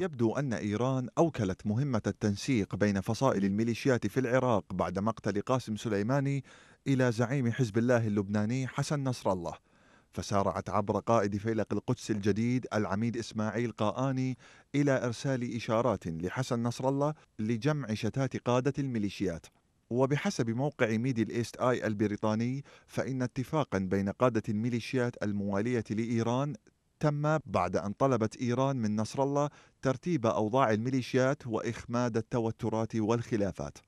يبدو أن إيران أوكلت مهمة التنسيق بين فصائل الميليشيات في العراق بعد مقتل قاسم سليماني إلى زعيم حزب الله اللبناني حسن نصر الله فسارعت عبر قائد فيلق القدس الجديد العميد إسماعيل قاآني إلى إرسال إشارات لحسن نصر الله لجمع شتات قادة الميليشيات وبحسب موقع ميدي الإيست آي البريطاني فإن اتفاقا بين قادة الميليشيات الموالية لإيران تم بعد أن طلبت إيران من نصر الله ترتيب أوضاع الميليشيات وإخماد التوترات والخلافات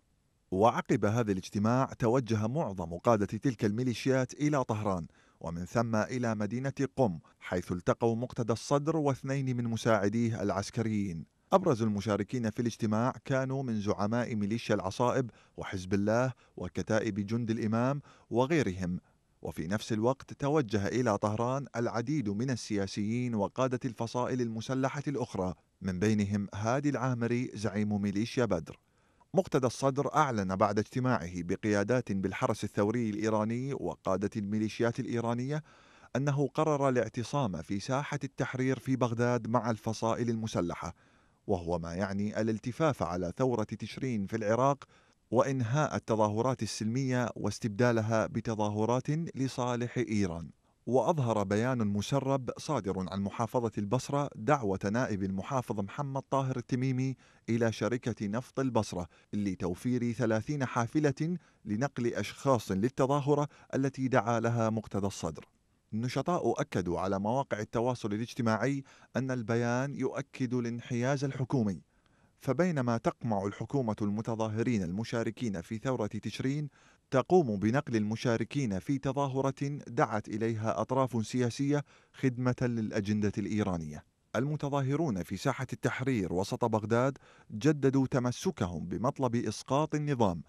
وعقب هذا الاجتماع توجه معظم قادة تلك الميليشيات إلى طهران ومن ثم إلى مدينة قم حيث التقوا مقتدى الصدر واثنين من مساعديه العسكريين أبرز المشاركين في الاجتماع كانوا من زعماء ميليشيا العصائب وحزب الله وكتائب جند الإمام وغيرهم وفي نفس الوقت توجه إلى طهران العديد من السياسيين وقادة الفصائل المسلحة الأخرى من بينهم هادي العامري زعيم ميليشيا بدر مقتدى الصدر أعلن بعد اجتماعه بقيادات بالحرس الثوري الإيراني وقادة الميليشيات الإيرانية أنه قرر الاعتصام في ساحة التحرير في بغداد مع الفصائل المسلحة وهو ما يعني الالتفاف على ثورة تشرين في العراق وإنهاء التظاهرات السلمية واستبدالها بتظاهرات لصالح إيران وأظهر بيان مسرب صادر عن محافظة البصرة دعوة نائب المحافظ محمد طاهر التميمي إلى شركة نفط البصرة لتوفير ثلاثين حافلة لنقل أشخاص للتظاهرة التي دعا لها مقتدى الصدر النشطاء أكدوا على مواقع التواصل الاجتماعي أن البيان يؤكد الانحياز الحكومي فبينما تقمع الحكومة المتظاهرين المشاركين في ثورة تشرين تقوم بنقل المشاركين في تظاهرة دعت إليها أطراف سياسية خدمة للأجندة الإيرانية المتظاهرون في ساحة التحرير وسط بغداد جددوا تمسكهم بمطلب إسقاط النظام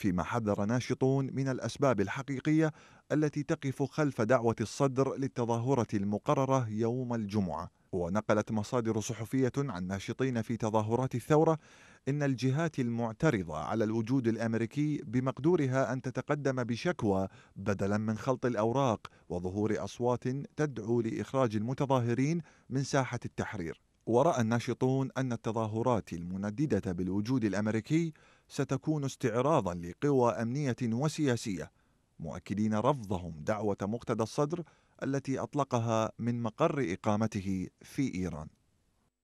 فيما حذر ناشطون من الأسباب الحقيقية التي تقف خلف دعوة الصدر للتظاهرة المقررة يوم الجمعة ونقلت مصادر صحفية عن ناشطين في تظاهرات الثورة إن الجهات المعترضة على الوجود الأمريكي بمقدورها أن تتقدم بشكوى بدلا من خلط الأوراق وظهور أصوات تدعو لإخراج المتظاهرين من ساحة التحرير ورأى الناشطون أن التظاهرات المنددة بالوجود الأمريكي ستكون استعراضا لقوى امنيه وسياسيه مؤكدين رفضهم دعوه مقتدى الصدر التي اطلقها من مقر اقامته في ايران